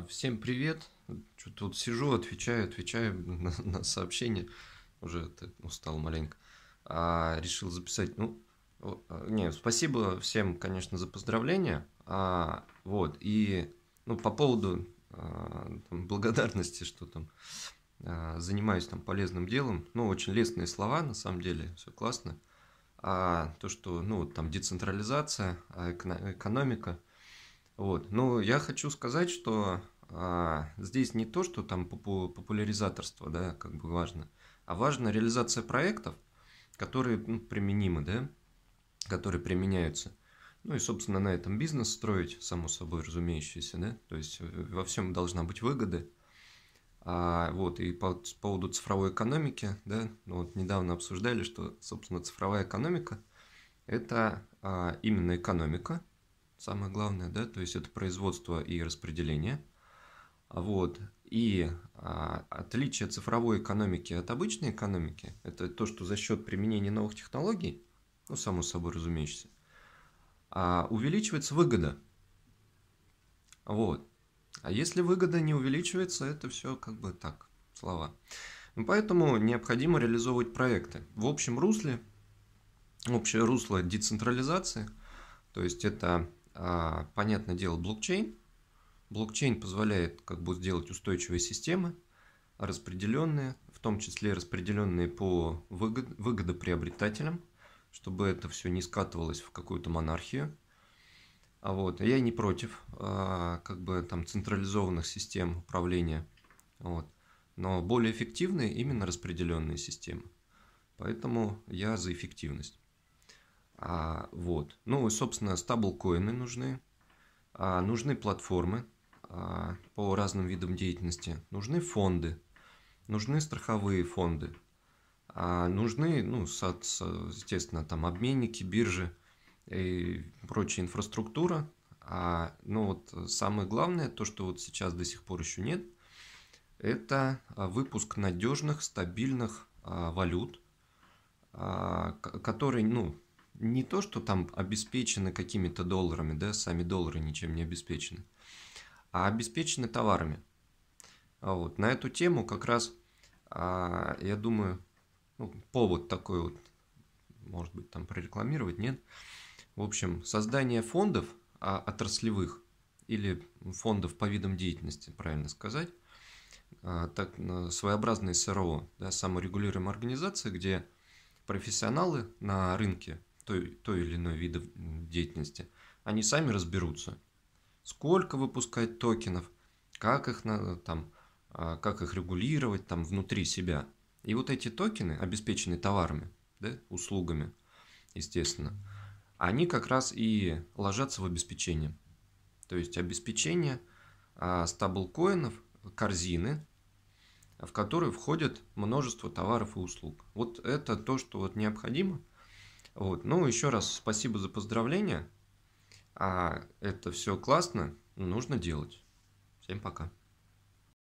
А, всем привет. Что вот сижу, отвечаю, отвечаю на, на сообщение. Уже устал ну, маленько. А, решил записать. Ну, а, не, спасибо всем, конечно, за поздравления. А, вот, и ну, по поводу а, там, благодарности, что там а, занимаюсь там полезным делом. Ну, очень лестные слова, на самом деле, все классно. А то, что, ну, там децентрализация, а, экономика – вот. Ну, я хочу сказать, что а, здесь не то, что там популяризаторство, да, как бы важно, а важна реализация проектов, которые ну, применимы, да, которые применяются. Ну и, собственно, на этом бизнес строить, само собой разумеющееся, да, то есть во всем должна быть выгода. А, вот, и по, по поводу цифровой экономики, да, ну, вот недавно обсуждали, что, собственно, цифровая экономика – это а, именно экономика, самое главное, да, то есть это производство и распределение. Вот. И а, отличие цифровой экономики от обычной экономики – это то, что за счет применения новых технологий, ну, само собой разумеющееся, а, увеличивается выгода. Вот. А если выгода не увеличивается, это все как бы так, слова. Ну, поэтому необходимо реализовывать проекты в общем русле, общее русло децентрализации, то есть это а, понятное дело, блокчейн. Блокчейн позволяет как бы сделать устойчивые системы, распределенные, в том числе распределенные по выгод, выгодоприобретателям, чтобы это все не скатывалось в какую-то монархию. А вот, а я не против а, как бы там централизованных систем управления, вот, но более эффективные именно распределенные системы. Поэтому я за эффективность. А, вот. Ну, и собственно, стаблкоины нужны, а, нужны платформы а, по разным видам деятельности, нужны фонды, нужны страховые фонды, а, нужны, ну, со, со, естественно, там обменники, биржи и прочая инфраструктура. А, но ну, вот самое главное, то, что вот сейчас до сих пор еще нет, это выпуск надежных, стабильных а, валют, а, которые, ну, не то, что там обеспечены какими-то долларами, да, сами доллары ничем не обеспечены, а обеспечены товарами. А вот. На эту тему как раз, а, я думаю, ну, повод такой вот, может быть, там прорекламировать, нет. В общем, создание фондов а, отраслевых или фондов по видам деятельности, правильно сказать, так, своеобразные СРО, да, саморегулируемые организации, где профессионалы на рынке той, той или иной вида деятельности, они сами разберутся. Сколько выпускать токенов, как их надо там, а, как их регулировать там внутри себя. И вот эти токены, обеспеченные товарами, да, услугами, естественно, они как раз и ложатся в обеспечение. То есть обеспечение а, стаблкоинов, корзины, в которые входят множество товаров и услуг. Вот это то, что вот необходимо – вот. Ну, еще раз спасибо за поздравления. А это все классно, нужно делать. Всем пока.